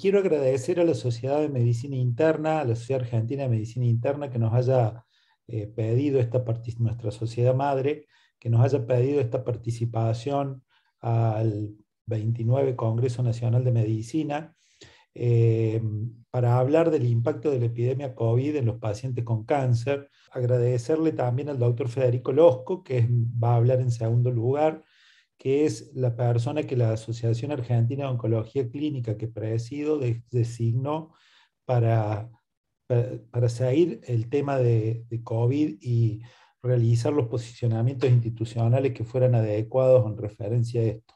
quiero agradecer a la Sociedad de Medicina Interna, a la Sociedad Argentina de Medicina Interna, que nos haya eh, pedido esta nuestra sociedad madre, que nos haya pedido esta participación al 29 Congreso Nacional de Medicina eh, para hablar del impacto de la epidemia COVID en los pacientes con cáncer. Agradecerle también al doctor Federico Losco, que va a hablar en segundo lugar, que es la persona que la Asociación Argentina de Oncología Clínica que presido designó para, para, seguir el tema de, COVID y realizar los posicionamientos institucionales que fueran adecuados en referencia a esto.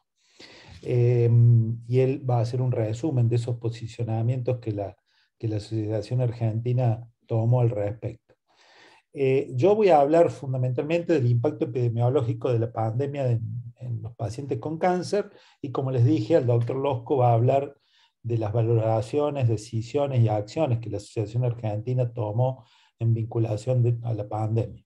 Em, y él va a hacer un resumen de esos posicionamientos que la, la Asociación Argentina tomó al respecto. Eh, yo voy a hablar fundamentalmente del impacto epidemiológico de la pandemia de en los pacientes con cáncer y como les dije, el doctor Losco va a hablar de las valoraciones, decisiones y acciones que la Asociación Argentina tomó en vinculación a la pandemia.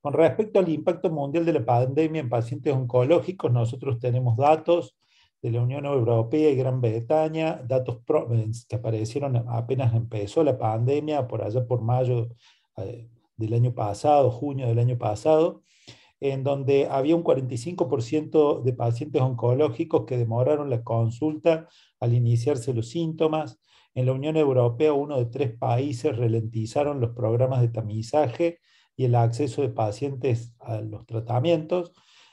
Con respecto al impacto mundial de la pandemia en pacientes oncológicos, nosotros tenemos datos de la Unión Europea y Gran Bretaña, datos eh, que aparecieron apenas empezó la pandemia, por allá por mayo eh, del año pasado, junio del año pasado, en donde había un 45% de pacientes oncológicos que demoraron la consulta al iniciarse los síntomas. En la Unión Europea, uno de tres países ralentizaron los programas de tamizaje y el acceso de pacientes a los tratamientos.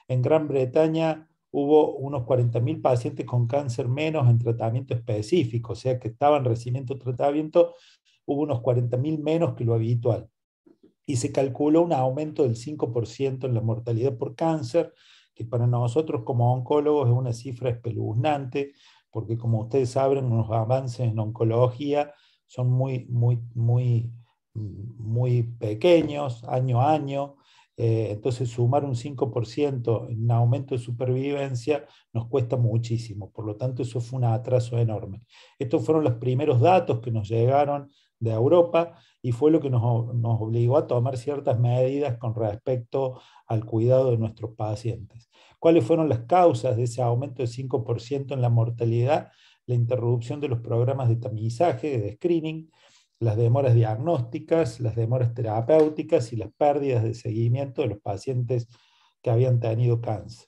En Gran Bretaña hubo unos 40.000 pacientes con cáncer menos en tratamiento específico, o sea que estaban recibiendo tratamiento, hubo unos 40.000 menos que lo habitual y se calculó un aumento del 5% en la mortalidad por cáncer, que para nosotros como oncólogos es una cifra espeluznante, porque como ustedes saben, los avances en oncología son muy, muy, muy, muy pequeños año a año. Eh, entonces, sumar un 5% en aumento de supervivencia nos cuesta muchísimo. Por lo tanto, eso fue un atraso enorme. Estos fueron los primeros datos que nos llegaron de Europa y fue lo que nos, obligó a tomar ciertas medidas con respecto al cuidado de nuestros pacientes. ¿Cuáles fueron las causas de ese aumento del 5% en la mortalidad? La interrupción de los programas de tamizaje, de screening, las demoras diagnósticas, las demoras terapéuticas y las pérdidas de seguimiento de los pacientes que habían tenido cáncer.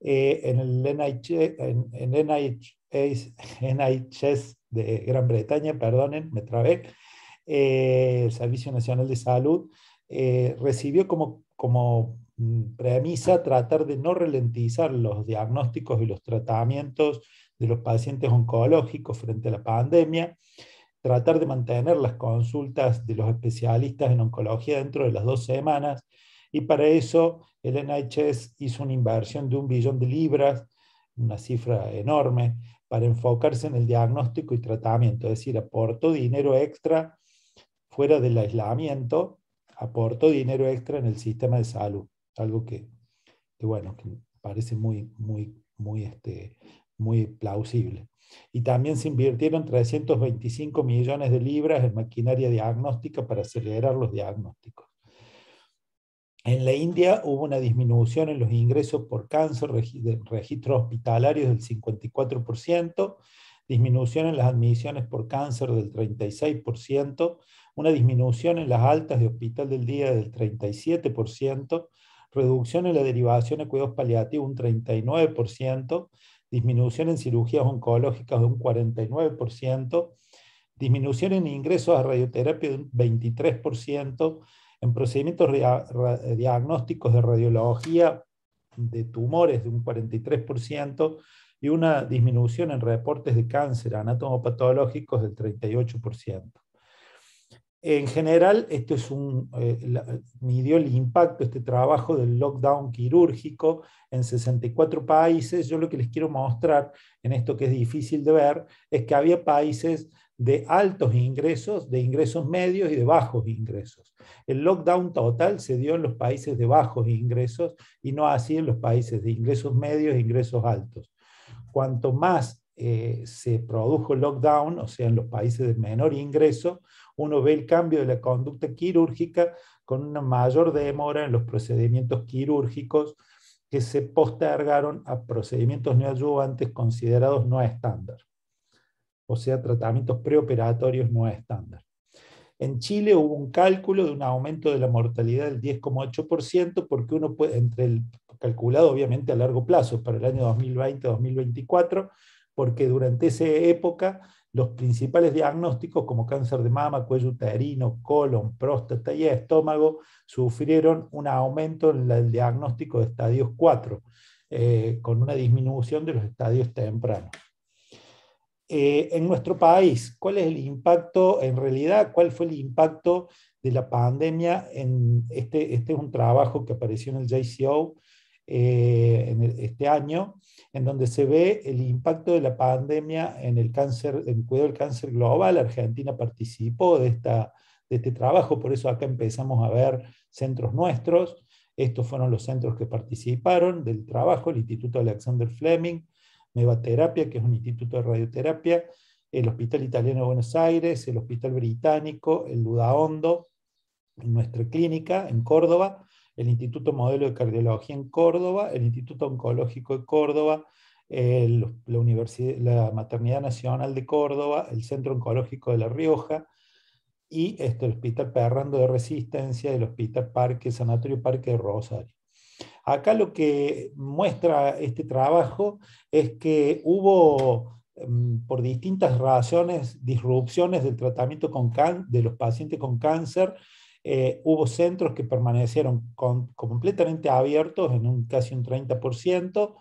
Eh, en el NIH, en, NIH, NHS de Gran Bretaña, perdonen, me trabé, eh, el Servicio Nacional de Salud, eh, recibió como, como mm, premisa tratar de no ralentizar los diagnósticos y los tratamientos de los pacientes oncológicos frente a la pandemia, tratar de mantener las consultas de los especialistas en oncología dentro de las dos semanas, y para eso el NHS hizo una inversión de un billón de libras, una cifra enorme, para enfocarse en el diagnóstico y tratamiento, es decir, aportó dinero extra fuera del aislamiento, aportó dinero extra en el sistema de salud, algo que, que bueno, que parece muy, muy, muy, este, muy plausible. Y también se invirtieron 325 millones de libras en maquinaria diagnóstica para acelerar los diagnósticos. En la India hubo una disminución en los ingresos por cáncer, registros hospitalarios del 54%, disminución en las admisiones por cáncer del 36%, una disminución en las altas de hospital del día del 37%, reducción en la derivación a cuidados paliativos un 39%, disminución en cirugías oncológicas de un 49%, disminución en ingresos a radioterapia de un 23%, en procedimientos eh, diagnósticos de radiología de tumores de un 43% y una disminución en reportes de cáncer anatomopatológicos del 38%. En general, esto es un, eh, midió el impacto, este trabajo del lockdown quirúrgico en 64 países. Yo lo que les quiero mostrar en esto que es difícil de ver es que había países de altos ingresos, de ingresos medios y de bajos ingresos. El lockdown total se dio en los países de bajos ingresos y no así en los países de ingresos medios e ingresos altos. Cuanto más eh, se produjo lockdown, o sea, en los países de menor ingreso, uno ve el cambio de la conducta quirúrgica con una mayor demora en los procedimientos quirúrgicos que se postergaron a procedimientos no ayudantes considerados no estándar o sea, tratamientos preoperatorios no estándar. En Chile hubo un cálculo de un aumento de la mortalidad del 10,8% porque uno puede, entre el, calculado obviamente a largo plazo, para el año 2020-2024, porque durante esa época los principales diagnósticos como cáncer de mama, cuello uterino, colon, próstata y estómago sufrieron un aumento en el diagnóstico de estadios 4, eh, con una disminución de los estadios tempranos. Eh, en nuestro país, ¿cuál es el impacto en realidad? ¿Cuál fue el impacto de la pandemia? En este, este es un trabajo que apareció en el JCO eh, en este año, en donde se ve el impacto de la pandemia en el cáncer, en el cuidado del cáncer global. Argentina participó de, esta, de este trabajo, por eso acá empezamos a ver centros nuestros. Estos fueron los centros que participaron del trabajo, el Instituto Alexander Fleming, Terapia, que es un instituto de radioterapia, el Hospital Italiano de Buenos Aires, el Hospital Británico, el Ludaondo, Hondo, nuestra clínica en Córdoba, el Instituto Modelo de Cardiología en Córdoba, el Instituto Oncológico de Córdoba, la, la Maternidad Nacional de Córdoba, el Centro Oncológico de La Rioja y este, el Hospital Perrando de Resistencia, el Hospital Parque, Sanatorio Parque de Rosario. Acá lo que muestra este trabajo es que hubo em, por distintas razones, disrupciones del tratamiento con de los pacientes con cáncer, eh, hubo centros que permanecieron completamente abiertos en un, casi un 30%,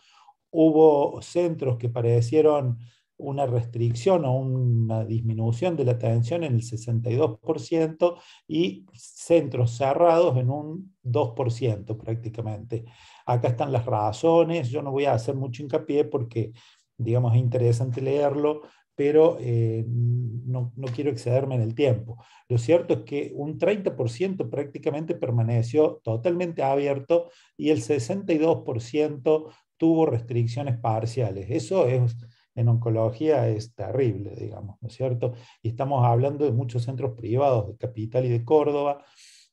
hubo centros que parecieron una restricción o una disminución de la atención en el 62% y centros cerrados en un 2% prácticamente. Acá están las razones, yo no voy a hacer mucho hincapié porque, digamos, es interesante leerlo, pero eh, no, no, quiero excederme en el tiempo. Lo cierto es que un 30% prácticamente permaneció totalmente abierto y el 62% tuvo restricciones parciales. Eso es en oncología es terrible, digamos, ¿no es cierto? Y estamos hablando de muchos centros privados, de Capital y de Córdoba,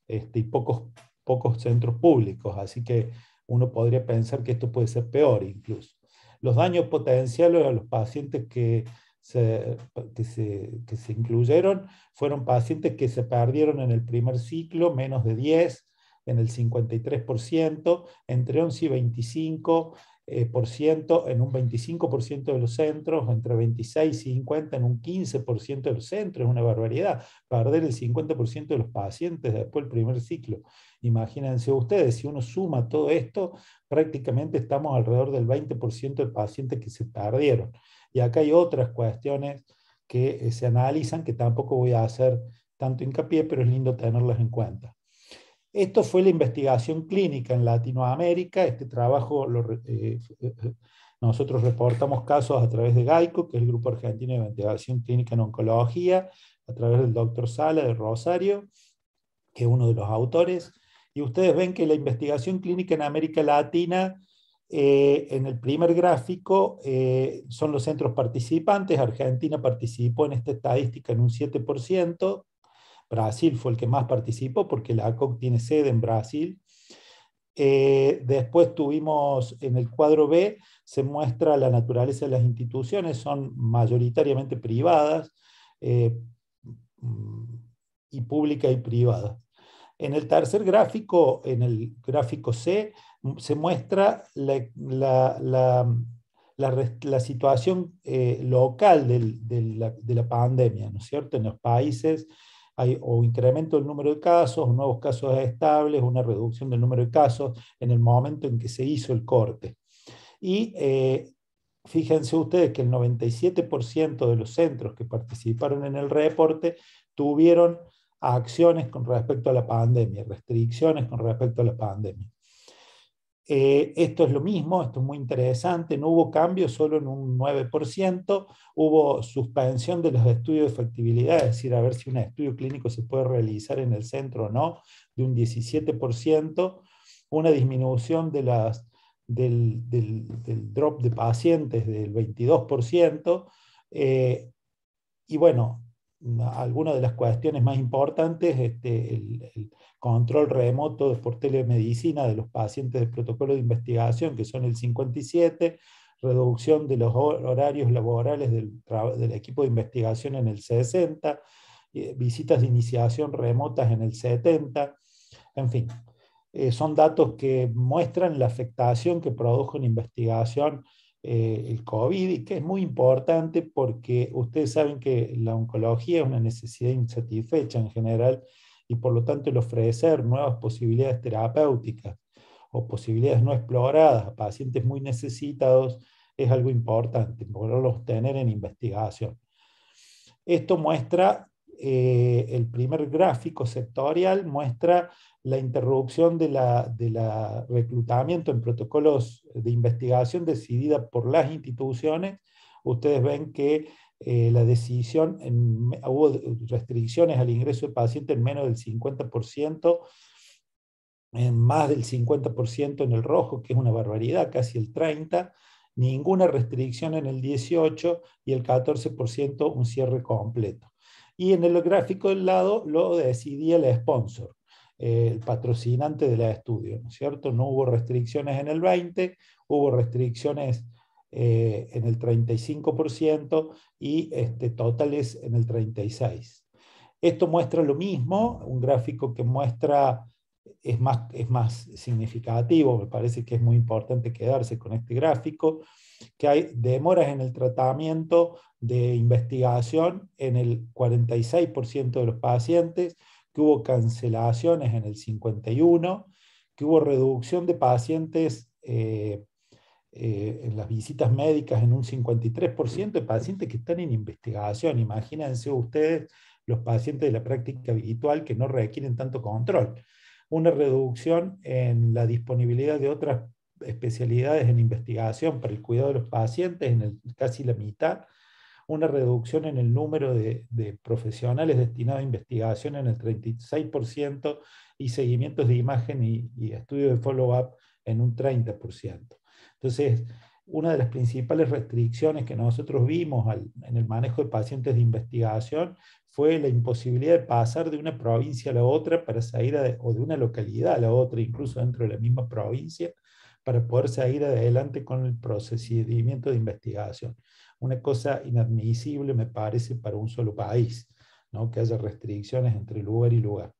este, y pocos, pocos centros públicos, así que uno podría pensar que esto puede ser peor incluso. Los daños potenciales a los pacientes que se, que, se, que se incluyeron fueron pacientes que se perdieron en el primer ciclo, menos de 10, en el 53%, entre 11 y 25, eh, por ciento en un 25% de los centros, entre 26 y 50 en un 15% de los centros, es una barbaridad. Perder el 50% de los pacientes después del primer ciclo. Imagínense ustedes, si uno suma todo esto, prácticamente estamos alrededor del 20% de pacientes que se perdieron. Y acá hay otras cuestiones que eh, se analizan que tampoco voy a hacer tanto hincapié, pero es lindo tenerlas en cuenta. Esto fue la investigación clínica en Latinoamérica. Este trabajo eh, eh, nosotros reportamos casos a través de GAICO, que es el Grupo Argentino de Investigación Clínica en Oncología, a través del doctor Sala de Rosario, que es uno de los autores. Y ustedes ven que la investigación clínica en América Latina, eh, en el primer gráfico, son los centros participantes. Argentina participó en esta estadística en un 7%. Brasil fue el que más participó porque la ACOC tiene sede en Brasil. Eh, después tuvimos en el cuadro B, se muestra la naturaleza de las instituciones, son mayoritariamente privadas eh, mm, y públicas y privadas. En el tercer gráfico, en el gráfico C, mm, se muestra la, situación eh, local de la pandemia, ¿no es cierto? En los países hay o incremento del número de casos, nuevos casos estables, una reducción del número de casos en el momento en que se hizo el corte. Y eh, fíjense ustedes que el 97% de los centros que participaron en el reporte tuvieron acciones con respecto a la pandemia, restricciones con respecto a la pandemia. Eh, esto es lo mismo, esto es muy interesante, no hubo cambios, solo en un 9%, hubo suspensión de los estudios de factibilidad, es decir, a ver si un estudio clínico se puede realizar en el centro o no, de un 17%, una disminución del, drop de pacientes del 22%, eh, y bueno, algunas de las cuestiones más importantes, este, el, control remoto por telemedicina de los pacientes del protocolo de investigación, que son el 57, reducción de los horarios laborales del, equipo de investigación en el 60, eh, visitas de iniciación remotas en el 70, en fin, eh, son datos que muestran la afectación que produjo en investigación eh, el COVID, y que es muy importante porque ustedes saben que la oncología es una necesidad insatisfecha en general y por lo tanto el ofrecer nuevas posibilidades terapéuticas o posibilidades no exploradas a pacientes muy necesitados es algo importante, poderlos tener en investigación. Esto muestra eh, el primer gráfico sectorial muestra la interrupción del de la reclutamiento en protocolos de investigación decidida por las instituciones. Ustedes ven que eh, la decisión, hubo restricciones al ingreso de pacientes en menos del 50%, en más del 50% en el rojo, que es una barbaridad, casi el 30%, ninguna restricción en el 18% y el 14% un cierre completo. Y en el gráfico del lado lo decidía el sponsor, el patrocinante del estudio, ¿no cierto? No hubo restricciones en el 20, hubo restricciones eh, en el 35% y este, totales en el 36%. Esto muestra lo mismo, un gráfico que muestra es más, significativo, me parece que es muy importante quedarse con este gráfico, que hay demoras en el tratamiento de investigación en el 46% de los pacientes, que hubo cancelaciones en el 51%, que hubo reducción de pacientes eh, eh, en las visitas médicas en un 53% de pacientes que están en investigación. Imagínense ustedes los pacientes de la práctica habitual que no requieren tanto control una reducción en la disponibilidad de otras especialidades en investigación para el cuidado de los pacientes, en casi la mitad, una reducción en el número de, profesionales destinados a investigación en el 36% y seguimientos de imagen y, y estudios de follow-up en un 30%. Entonces, una de las principales restricciones que nosotros vimos en el manejo de pacientes de investigación fue la imposibilidad de pasar de una provincia a la otra para salir o de una localidad a la otra, incluso dentro de la misma provincia, para poder salir adelante con el procedimiento de investigación. Una cosa inadmisible me parece para un solo país, ¿no? que haya restricciones entre lugar y lugar.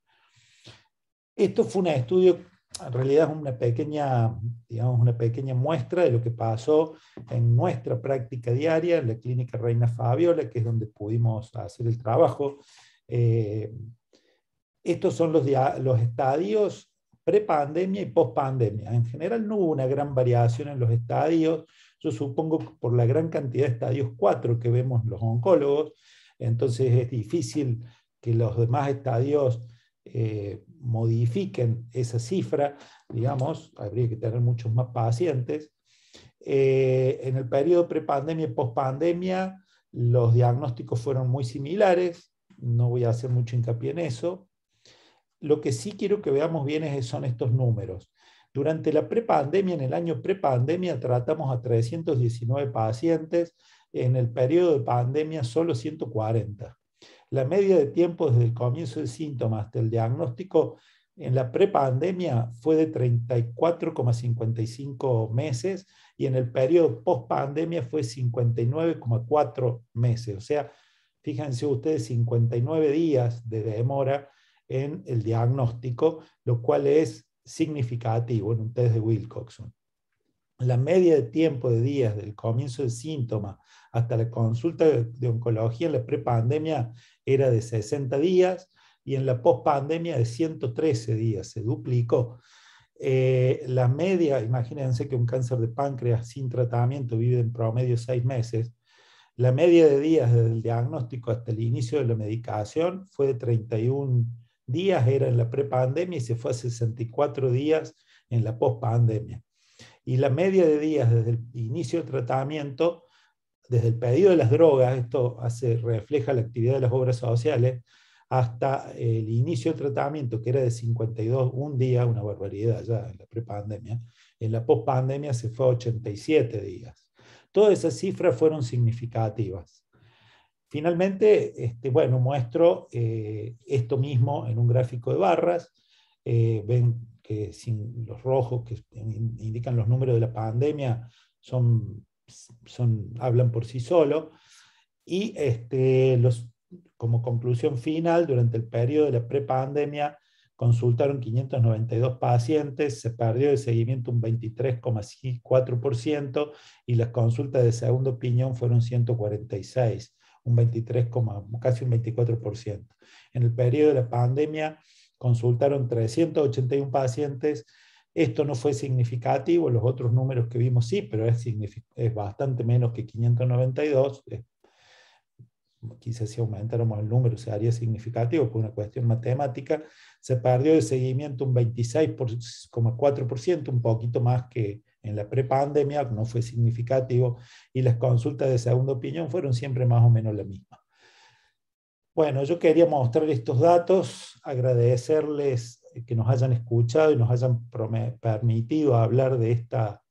Esto fue un estudio en realidad es una pequeña, digamos, una pequeña muestra de lo que pasó en nuestra práctica diaria en la clínica Reina Fabiola, que es donde pudimos hacer el trabajo. Eh, estos son los, los estadios pre-pandemia y post-pandemia. En general no hubo una gran variación en los estadios, yo supongo que por la gran cantidad de estadios 4 que vemos los oncólogos, entonces es difícil que los demás estadios eh, modifiquen esa cifra, digamos, habría que tener muchos más pacientes. Eh, en el periodo prepandemia y pospandemia, los diagnósticos fueron muy similares, no voy a hacer mucho hincapié en eso. Lo que sí quiero que veamos bien es, son estos números. Durante la prepandemia, en el año prepandemia, tratamos a 319 pacientes, en el periodo de pandemia solo 140. La media de tiempo desde el comienzo de síntomas hasta el diagnóstico en la prepandemia fue de 34,55 meses y en el periodo post-pandemia fue 59,4 meses. O sea, fíjense ustedes, 59 días de demora en el diagnóstico, lo cual es significativo en un test de Wilcoxon la media de tiempo de días del comienzo del síntoma hasta la consulta de oncología en la prepandemia era de 60 días y en la pospandemia de 113 días, se duplicó. Eh, la media, imagínense que un cáncer de páncreas sin tratamiento vive en promedio seis meses. La media de días desde el diagnóstico hasta el inicio de la medicación fue de 31 días, era en la prepandemia y se fue a 64 días en la pospandemia y la media de días desde el inicio del tratamiento, desde el pedido de las drogas, esto hace, refleja la actividad de las obras sociales, hasta el inicio del tratamiento, que era de 52, un día, una barbaridad ya en la prepandemia, en la pospandemia se fue a 87 días. Todas esas cifras fueron significativas. Finalmente, este, bueno, muestro eh, esto mismo en un gráfico de barras. Eh, ven que sin los rojos que indican los números de la pandemia son, son, hablan por sí solo. Y este, los, como conclusión final, durante el periodo de la prepandemia consultaron 592 pacientes, se perdió de seguimiento un 23,4% y las consultas de segunda opinión fueron 146, un 23, casi un 24%. En el periodo de la pandemia consultaron 381 pacientes. Esto no fue significativo, los otros números que vimos sí, pero es, bastante menos que 592. quizás si aumentáramos el número se haría significativo por una cuestión matemática. Se perdió de seguimiento un 26,4%, un poquito más que en la prepandemia, no fue significativo, y las consultas de segunda opinión fueron siempre más o menos las mismas. Bueno, yo quería mostrar estos datos, agradecerles que nos hayan escuchado y nos hayan permitido hablar de esta,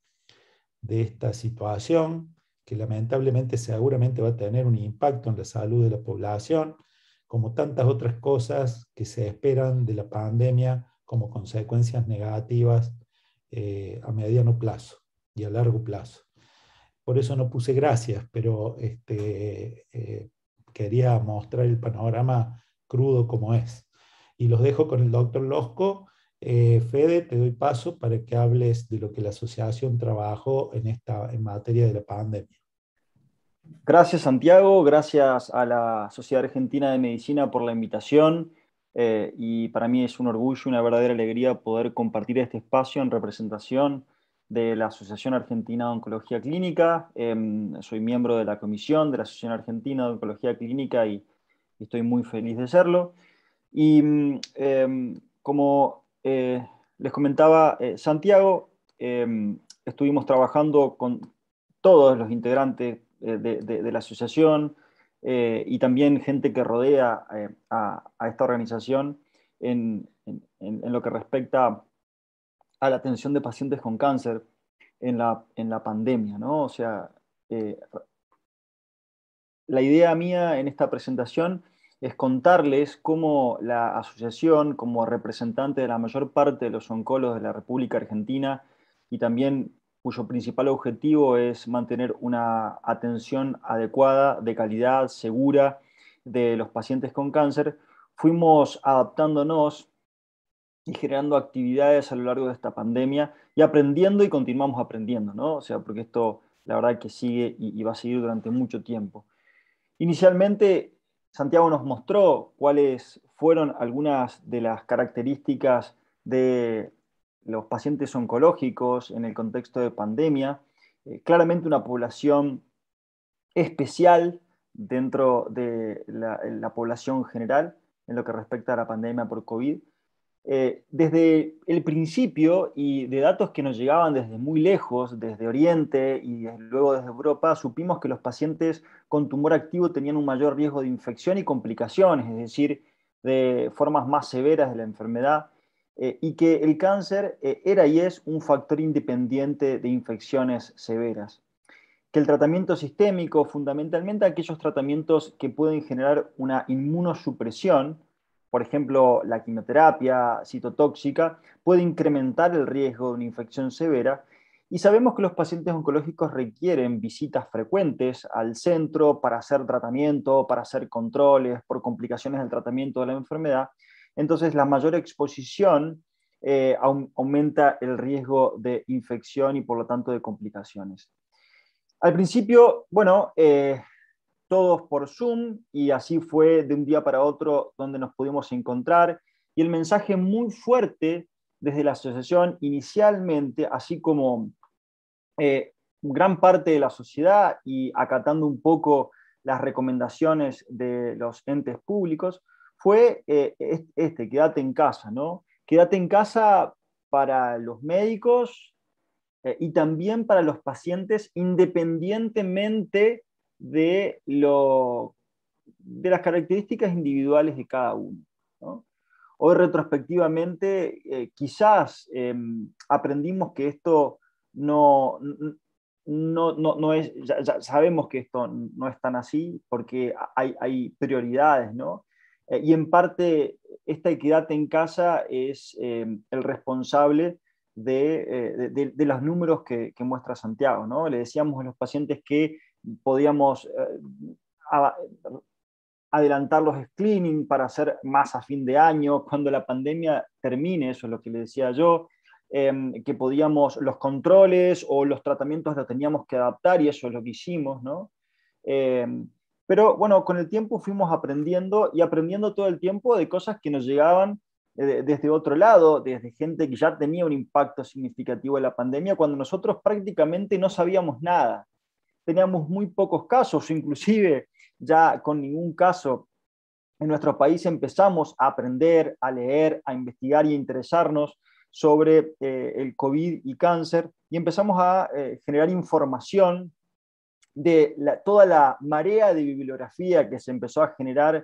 de esta situación, que lamentablemente seguramente va a tener un impacto en la salud de la población, como tantas otras cosas que se esperan de la pandemia como consecuencias negativas eh, a mediano plazo y a largo plazo. Por eso no puse gracias, pero este, eh, quería mostrar el panorama crudo como es. Y los dejo con el doctor Losco. Eh, Fede, te doy paso para que hables de lo que la asociación trabajó en, esta, en materia de la pandemia. Gracias Santiago, gracias a la Sociedad Argentina de Medicina por la invitación eh, y para mí es un orgullo, una verdadera alegría poder compartir este espacio en representación de la Asociación Argentina de Oncología Clínica. Em, soy miembro de la comisión de la Asociación Argentina de Oncología Clínica y, estoy muy feliz de serlo. Y mm, em, como eh, les comentaba eh, Santiago, em, estuvimos trabajando con todos los integrantes eh, de, la asociación y también gente que rodea a, esta organización en, en lo que respecta a la atención de pacientes con cáncer en la, en la pandemia, ¿no? O sea, eh, la idea mía en esta presentación es contarles cómo la asociación, como representante de la mayor parte de los oncólogos de la República Argentina y también cuyo principal objetivo es mantener una atención adecuada, de calidad, segura de los pacientes con cáncer, fuimos adaptándonos y generando actividades a lo largo de esta pandemia y aprendiendo y continuamos aprendiendo, ¿no? O sea, porque esto la verdad que sigue y, va a seguir durante mucho tiempo. Inicialmente, Santiago nos mostró cuáles fueron algunas de las características de los pacientes oncológicos en el contexto de pandemia. Eh, claramente una población especial dentro de la, la población general en lo que respecta a la pandemia por COVID, eh, desde el principio y de datos que nos llegaban desde muy lejos, desde Oriente y luego desde Europa, supimos que los pacientes con tumor activo tenían un mayor riesgo de infección y complicaciones, es decir, de formas más severas de la enfermedad, eh, y que el cáncer eh, era y es un factor independiente de infecciones severas. Que el tratamiento sistémico, fundamentalmente aquellos tratamientos que pueden generar una inmunosupresión, por ejemplo, la quimioterapia citotóxica, puede incrementar el riesgo de una infección severa y sabemos que los pacientes oncológicos requieren visitas frecuentes al centro para hacer tratamiento, para hacer controles por complicaciones del tratamiento de la enfermedad. Entonces, la mayor exposición eh, aumenta el riesgo de infección y por lo tanto de complicaciones. Al principio, bueno, eh, todos por Zoom y así fue de un día para otro donde nos pudimos encontrar. Y el mensaje muy fuerte desde la asociación inicialmente, así como eh, gran parte de la sociedad y acatando un poco las recomendaciones de los entes públicos, fue eh, este, quédate en casa, ¿no? Quédate en casa para los médicos eh, y también para los pacientes, independientemente de, de las características individuales de cada uno. Hoy retrospectivamente, eh, quizás em, aprendimos que esto no, no, es, ya, sabemos que esto no es tan así porque hay, prioridades, ¿no? Eh, y en parte esta equidad en casa es em, el responsable eh, de, los números que, que muestra Santiago, ¿no? Le decíamos a los pacientes que podíamos eh, adelantar los screening para hacer más a fin de año, cuando la pandemia termine, eso es lo que le decía yo, em, que podíamos, los controles o los tratamientos los teníamos que adaptar y eso es lo que hicimos, ¿no? Em, pero bueno, con el tiempo fuimos aprendiendo y aprendiendo todo el tiempo de cosas que nos llegaban eh, desde otro lado, desde gente que ya tenía un impacto significativo en la pandemia, cuando nosotros prácticamente no sabíamos nada teníamos muy pocos casos, inclusive ya con ningún caso en nuestro país empezamos a aprender, a leer, a investigar y a interesarnos sobre eh, el COVID y cáncer y empezamos a eh, generar información de toda la marea de bibliografía que se empezó a generar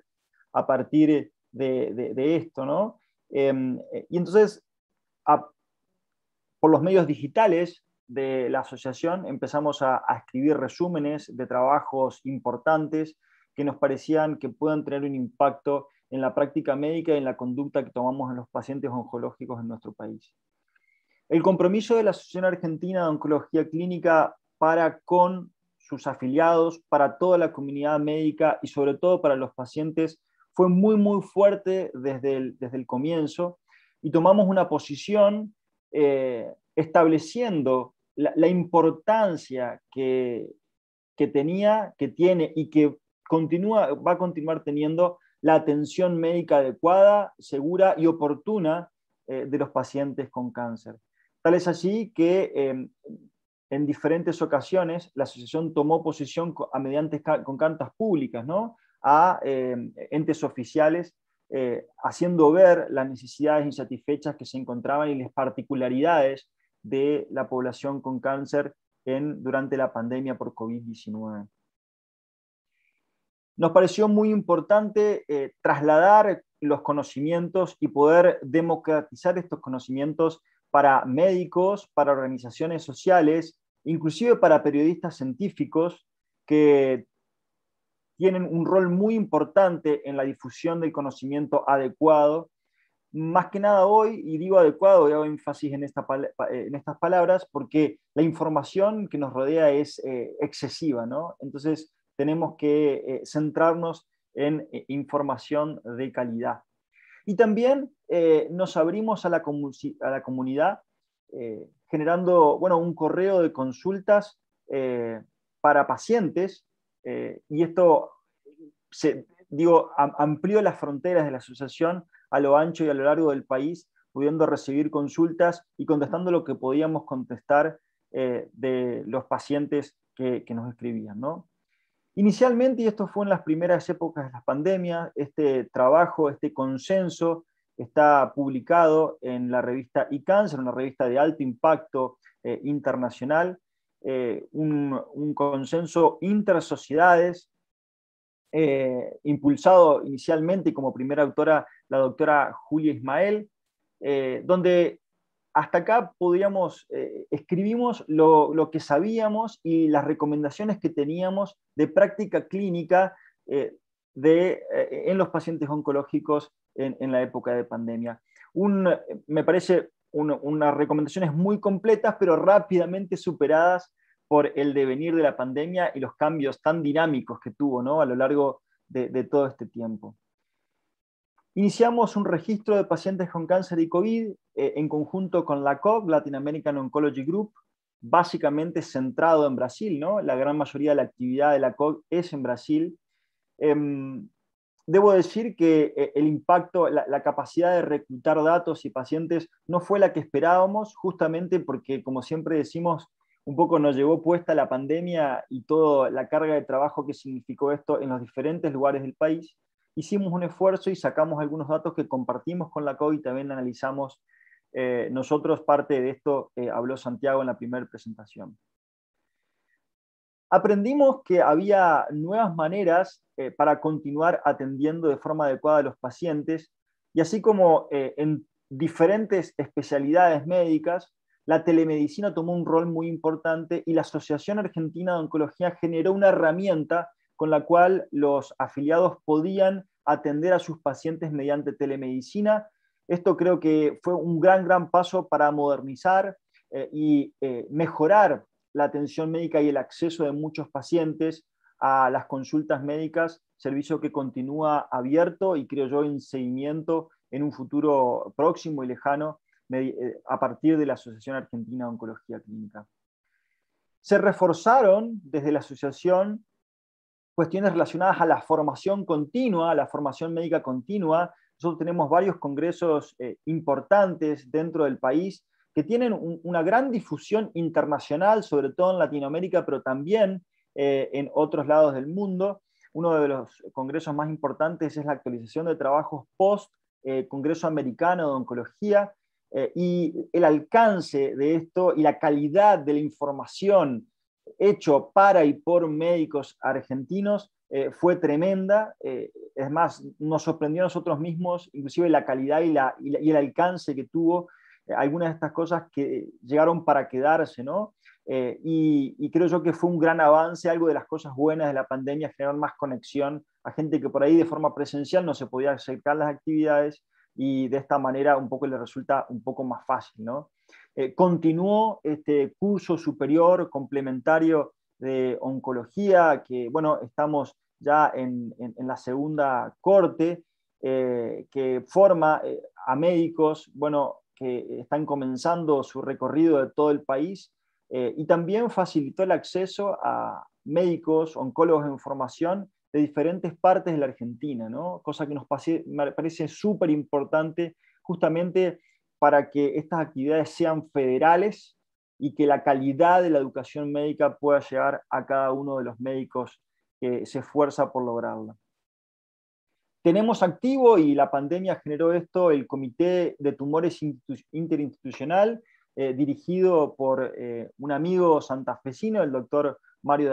a partir de, esto, ¿no? Em, eh, y entonces, por los medios digitales, de la asociación empezamos a, escribir resúmenes de trabajos importantes que nos parecían que puedan tener un impacto en la práctica médica y en la conducta que tomamos en los pacientes oncológicos en nuestro país. El compromiso de la Asociación Argentina de Oncología Clínica para con sus afiliados, para toda la comunidad médica y sobre todo para los pacientes fue muy, muy fuerte desde el, desde el comienzo y tomamos una posición eh, estableciendo la, importancia que, tenía, que tiene y que continúa, va a continuar teniendo la atención médica adecuada, segura y oportuna eh, de los pacientes con cáncer. Tal es así que em, en diferentes ocasiones la asociación tomó posición con, mediante con cartas públicas ¿no? a em, entes oficiales, eh, haciendo ver las necesidades insatisfechas que se encontraban y las particularidades de la población con cáncer durante la pandemia por COVID-19. Nos pareció muy importante eh, trasladar los conocimientos y poder democratizar estos conocimientos para médicos, para organizaciones sociales, inclusive para periodistas científicos que tienen un rol muy importante en la difusión del conocimiento adecuado más que nada hoy, y digo adecuado, y hago énfasis eh, en, estas palabras, porque la información que nos rodea es eh, excesiva, Entonces tenemos que eh, centrarnos en información de calidad. Y también nos abrimos a la, comunidad generando, bueno, un correo de consultas para pacientes, y esto se, digo, amplió las fronteras de la asociación a lo ancho y a lo largo del país, pudiendo recibir consultas y contestando lo que podíamos contestar eh, de los pacientes que, nos escribían. Inicialmente, y esto fue en las primeras épocas de la pandemia, este trabajo, este consenso está publicado en la revista eCáncer, una revista de alto impacto eh, internacional, eh, un, un, consenso intersociedades eh, impulsado inicialmente como primera autora la doctora Julia Ismael, eh, donde hasta acá podíamos, eh, escribimos lo, que sabíamos y las recomendaciones que teníamos de práctica clínica de, en los pacientes oncológicos en, la época de pandemia. me parece unas recomendaciones muy completas, pero rápidamente superadas por el devenir de la pandemia y los cambios tan dinámicos que tuvo a lo largo de, todo este tiempo. Iniciamos un registro de pacientes con cáncer y COVID eh, en conjunto con la COG, Latin American Oncology Group, básicamente centrado en Brasil, ¿no? La gran mayoría de la actividad de la COG es en Brasil. Em, debo decir que eh, el impacto, la, la, capacidad de reclutar datos y pacientes no fue la que esperábamos, justamente porque, como siempre decimos, un poco nos llevó puesta la pandemia y toda la carga de trabajo que significó esto en los diferentes lugares del país, hicimos un esfuerzo y sacamos algunos datos que compartimos con la COVID y también analizamos eh, nosotros. Parte de esto habló Santiago en la primera presentación. Aprendimos que había nuevas maneras eh, para continuar atendiendo de forma adecuada a los pacientes y así como eh, en diferentes especialidades médicas, la telemedicina tomó un rol muy importante y la Asociación Argentina de Oncología generó una herramienta con la cual los afiliados podían atender a sus pacientes mediante telemedicina. Esto creo que fue un gran, gran paso para modernizar eh, y eh, mejorar la atención médica y el acceso de muchos pacientes a las consultas médicas, servicio que continúa abierto y creo yo en seguimiento en un futuro próximo y lejano eh, a partir de la Asociación Argentina de Oncología Clínica. Se reforzaron desde la asociación cuestiones relacionadas a la formación continua, a la formación médica continua. Nosotros tenemos varios congresos eh, importantes dentro del país que tienen una gran difusión internacional, sobre todo en Latinoamérica, pero también eh, en otros lados del mundo. Uno de los congresos más importantes es la actualización de trabajos post Congreso Americano de Oncología, eh, y el alcance de esto y la calidad de la información hecho para y por médicos argentinos eh, fue tremenda. Eh, es más, nos sorprendió a nosotros mismos, inclusive la calidad y, el alcance que tuvo algunas de estas cosas que llegaron para quedarse, ¿no? y, y, creo yo que fue un gran avance, algo de las cosas buenas de la pandemia, generar más conexión a gente que por ahí de forma presencial no se podía acercar las actividades y de esta manera un poco le resulta un poco más fácil. Eh, continuó este curso superior complementario de oncología, que bueno, estamos ya en, la segunda corte, eh, que forma eh, a médicos, bueno, que están comenzando su recorrido de todo el país y también facilitó el acceso a médicos, oncólogos en formación de diferentes partes de la Argentina, cosa que nos parece súper importante justamente para que estas actividades sean federales y que la calidad de la educación médica pueda llegar a cada uno de los médicos que se esfuerza por lograrla. Tenemos activo, y la pandemia generó esto, el Comité de Tumores Interinstitucional, eh, dirigido por eh, un amigo santafesino, el doctor Mario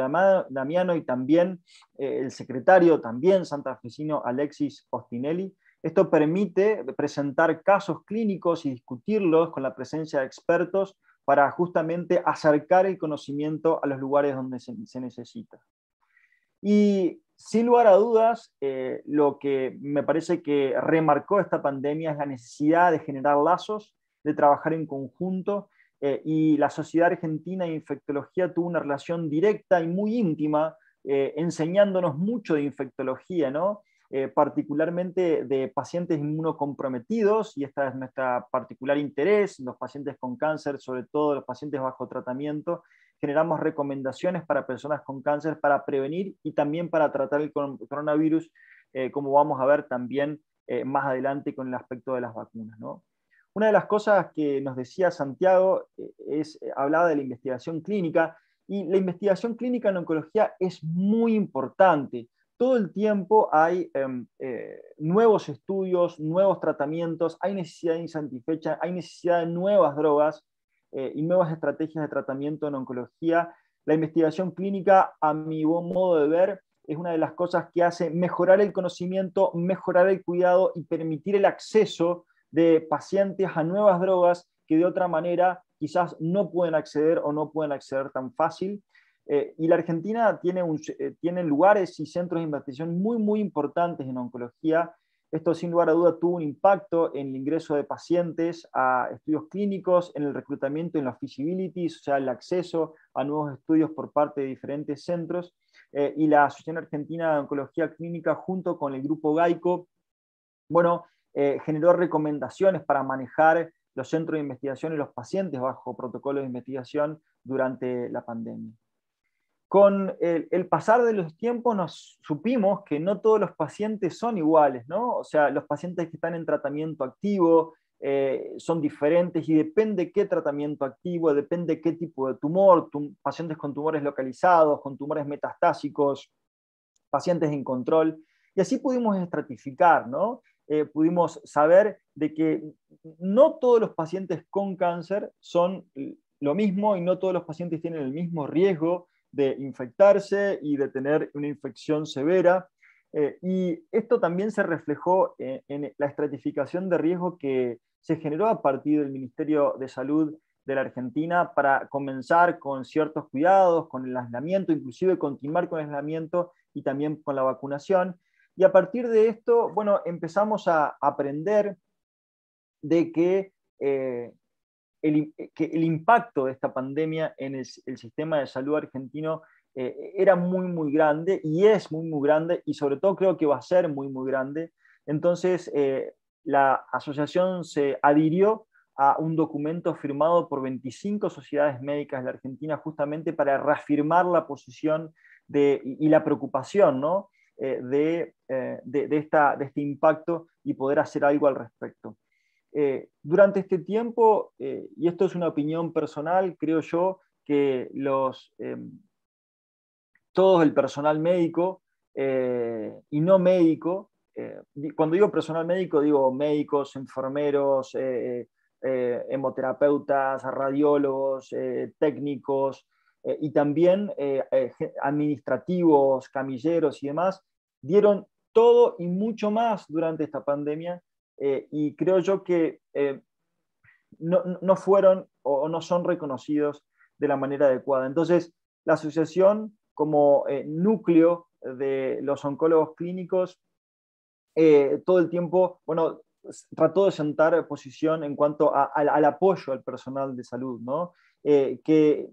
Damiano y también eh, el secretario, también santafesino Alexis Ostinelli. Esto permite presentar casos clínicos y discutirlos con la presencia de expertos para justamente acercar el conocimiento a los lugares donde se, necesita. Y sin lugar a dudas, eh, lo que me parece que remarcó esta pandemia es la necesidad de generar lazos, de trabajar en conjunto eh, y la Sociedad Argentina de Infectología tuvo una relación directa y muy íntima, eh, enseñándonos mucho de infectología, ¿no? Eh, particularmente de pacientes inmunocomprometidos, y esta es nuestro particular interés, los pacientes con cáncer, sobre todo los pacientes bajo tratamiento, generamos recomendaciones para personas con cáncer para prevenir y también para tratar el coronavirus, como vamos a ver también más adelante con el aspecto de las vacunas. ¿no? Una de las cosas que nos decía Santiago eh, es, eh, hablaba de la investigación clínica, y la investigación clínica en oncología es muy importante. Todo el tiempo hay em, eh, nuevos estudios, nuevos tratamientos, hay necesidad insatisfecha, hay necesidad de nuevas drogas y nuevas estrategias de tratamiento en oncología. La investigación clínica, a mi buen modo de ver, es una de las cosas que hace mejorar el conocimiento, mejorar el cuidado y permitir el acceso de pacientes a nuevas drogas que de otra manera quizás no pueden acceder o no pueden acceder tan fácil. Eh, y la Argentina eh, tiene, lugares y centros de investigación muy, muy importantes en oncología. Esto sin lugar a duda tuvo un impacto en el ingreso de pacientes a estudios clínicos, en el reclutamiento, en los feasibilities, o sea, el acceso a nuevos estudios por parte de diferentes centros. Eh, y la Asociación Argentina de Oncología Clínica junto con el grupo GAICO, bueno, eh, generó recomendaciones para manejar los centros de investigación y los pacientes bajo protocolo de investigación durante la pandemia. Con el, pasar de los tiempos nos supimos que no todos los pacientes son iguales, ¿no? O sea, los pacientes que están en tratamiento activo eh, son diferentes y depende qué tratamiento activo, depende qué tipo de tumor, pacientes con tumores localizados, con tumores metastásicos, pacientes en control. Y así pudimos estratificar, ¿no? Eh, pudimos saber de que no todos los pacientes con cáncer son lo mismo y no todos los pacientes tienen el mismo riesgo de infectarse y de tener una infección severa. Eh, y esto también se reflejó eh, en, la estratificación de riesgo que se generó a partir del Ministerio de Salud de la Argentina para comenzar con ciertos cuidados, con el aislamiento, inclusive continuar con el aislamiento y también con la vacunación. Y a partir de esto, bueno, empezamos a aprender de que, eh, eh, el, impacto de esta pandemia en el, sistema de salud argentino eh, era muy, muy grande y es muy, muy grande y sobre todo creo que va a ser muy, muy grande. Entonces, la asociación se adhirió a un documento firmado por 25 sociedades médicas de Argentina justamente para reafirmar la posición de, y la preocupación ¿no? Eh, eh, de, de, esta, de, este impacto y poder hacer algo al respecto. Eh, durante este tiempo, y esto es una opinión personal, creo yo que los, em, todo el personal médico y no médico, cuando digo personal médico, digo médicos, enfermeros, hemoterapeutas, radiólogos, técnicos, eh, y también eh, eh, administrativos, camilleros y demás, dieron todo y mucho más durante esta pandemia y creo yo que no, fueron o no son reconocidos de la manera adecuada. Entonces, la asociación como núcleo de los oncólogos clínicos todo el tiempo, bueno, trató de sentar posición en cuanto al apoyo al personal de salud, ¿no? Eh, que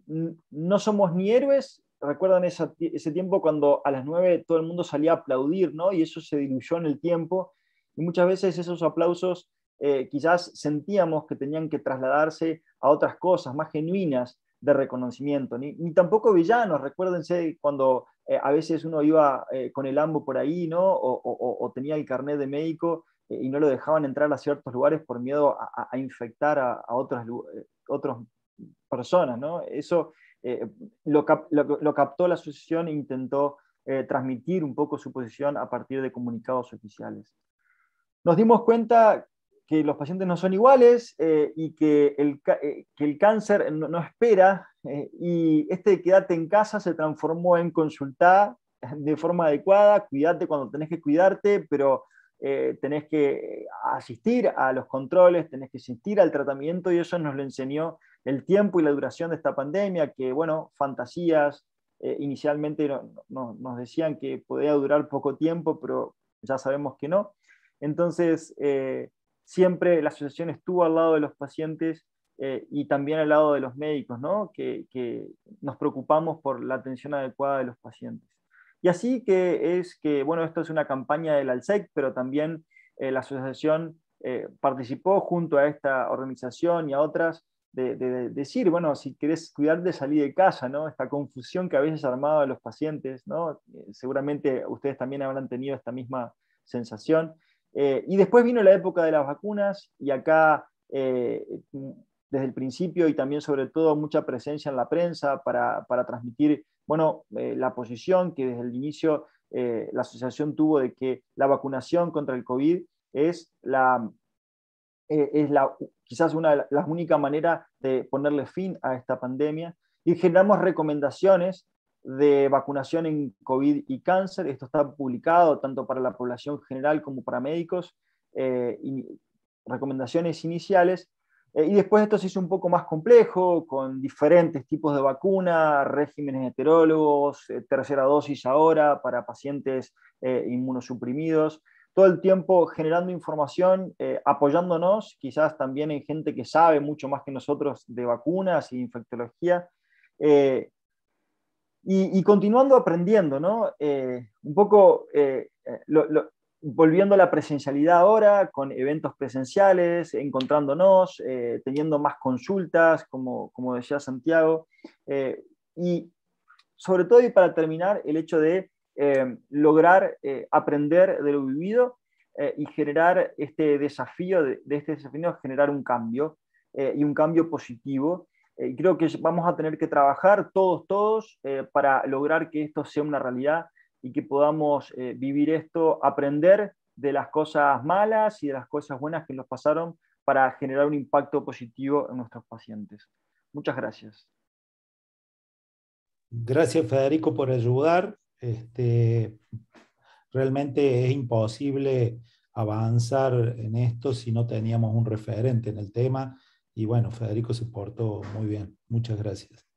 no somos ni héroes. Recuerdan ese tiempo cuando a las nueve todo el mundo salía a aplaudir, ¿no? Y eso se diluyó en el tiempo. Y muchas veces esos aplausos eh, quizás sentíamos que tenían que trasladarse a otras cosas más genuinas de reconocimiento, ni, ni tampoco villanos. Recuérdense cuando eh, a veces uno iba con el ambo por ahí, ¿no? O, tenía el carnet de médico y no lo dejaban entrar a ciertos lugares por miedo a, infectar a, a otros, otros personas, ¿no? Eso eh, lo, captó la asociación e intentó eh, transmitir un poco su posición a partir de comunicados oficiales. Nos dimos cuenta que los pacientes no son iguales eh, y que el, cáncer no, espera y este quédate en casa se transformó en consultar de forma adecuada, cuídate cuando tenés que cuidarte, pero tenés que asistir a los controles, tenés que asistir al tratamiento y eso nos lo enseñó el tiempo y la duración de esta pandemia, que bueno, fantasías, eh, inicialmente nos decían que podía durar poco tiempo, pero ya sabemos que no. Entonces, eh, siempre la asociación estuvo al lado de los pacientes eh, y también al lado de los médicos, ¿no? que, que, nos preocupamos por la atención adecuada de los pacientes. Y así que es que, bueno, esto es una campaña del ALSEC, pero también la asociación participó junto a esta organización y a otras de, decir, bueno, si querés de salir de casa, ¿no? Esta confusión que a veces armado a los pacientes, ¿no? Eh, seguramente ustedes también habrán tenido esta misma sensación. Eh, y después vino la época de las vacunas y acá, eh, mm, desde el principio y también sobre todo mucha presencia en la prensa para, transmitir, bueno, la posición que desde el inicio la asociación tuvo de que la vacunación contra el COVID es la eh, es quizás una las la únicas maneras de ponerle fin a esta pandemia. Y generamos recomendaciones de vacunación en COVID y cáncer. Esto está publicado tanto para la población general como para médicos. Eh, recomendaciones iniciales. Eh, y después esto se hizo un poco más complejo, con diferentes tipos de vacuna, regímenes heterólogos, tercera dosis ahora para pacientes inmunosuprimidos todo el tiempo generando información, eh, apoyándonos, quizás también en gente que sabe mucho más que nosotros de vacunas y infectología, eh, y, continuando aprendiendo, ¿no? Eh, un poco volviendo a la presencialidad ahora, con eventos presenciales, encontrándonos, teniendo más consultas, como, como decía Santiago, y sobre todo y para terminar, el hecho de eh, lograr eh, aprender de lo vivido eh, y generar este desafío, de, este desafío generar un cambio y un cambio positivo. creo que vamos a tener que trabajar todos, todos, para lograr que esto sea una realidad y que podamos vivir esto, aprender de las cosas malas y de las cosas buenas que nos pasaron para generar un impacto positivo en nuestros pacientes. Muchas gracias. Gracias, Federico, por ayudar. Este, realmente es imposible avanzar en esto si no teníamos un referente en el tema. Y bueno, Federico se portó muy bien. Muchas gracias.